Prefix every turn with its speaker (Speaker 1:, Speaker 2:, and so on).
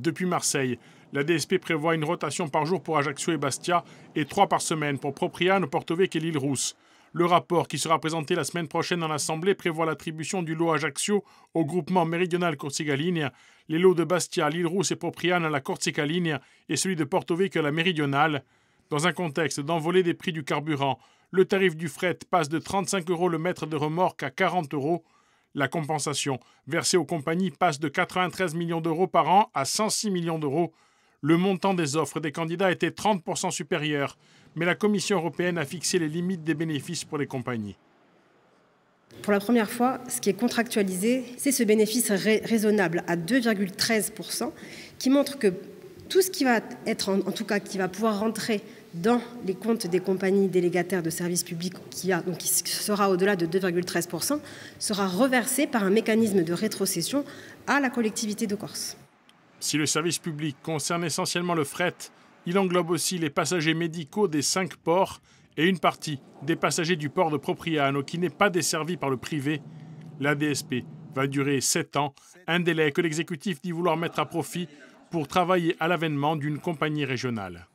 Speaker 1: depuis Marseille. La DSP prévoit une rotation par jour pour Ajaccio et Bastia et trois par semaine pour Propriane, Portovec et l'île Rousse. Le rapport qui sera présenté la semaine prochaine dans l'Assemblée prévoit l'attribution du lot Ajaccio au groupement méridional Corsica Ligne, les lots de Bastia, l'île Rousse et Propriane à la Corsica Ligne et celui de Portovec à la méridionale. Dans un contexte d'envolée des prix du carburant, le tarif du fret passe de 35 euros le mètre de remorque à 40 euros. La compensation versée aux compagnies passe de 93 millions d'euros par an à 106 millions d'euros. Le montant des offres des candidats était 30% supérieur, mais la Commission européenne a fixé les limites des bénéfices pour les compagnies.
Speaker 2: Pour la première fois, ce qui est contractualisé, c'est ce bénéfice raisonnable à 2,13%, qui montre que tout ce qui va être, en, tout cas, qui va pouvoir rentrer dans les comptes des compagnies délégataires de services publics, qui, a, donc, qui sera au-delà de 2,13%, sera reversé par un mécanisme de rétrocession à la collectivité de Corse.
Speaker 1: Si le service public concerne essentiellement le fret, il englobe aussi les passagers médicaux des cinq ports et une partie des passagers du port de Propriano qui n'est pas desservi par le privé. La DSP va durer sept ans, un délai que l'exécutif dit vouloir mettre à profit pour travailler à l'avènement d'une compagnie régionale.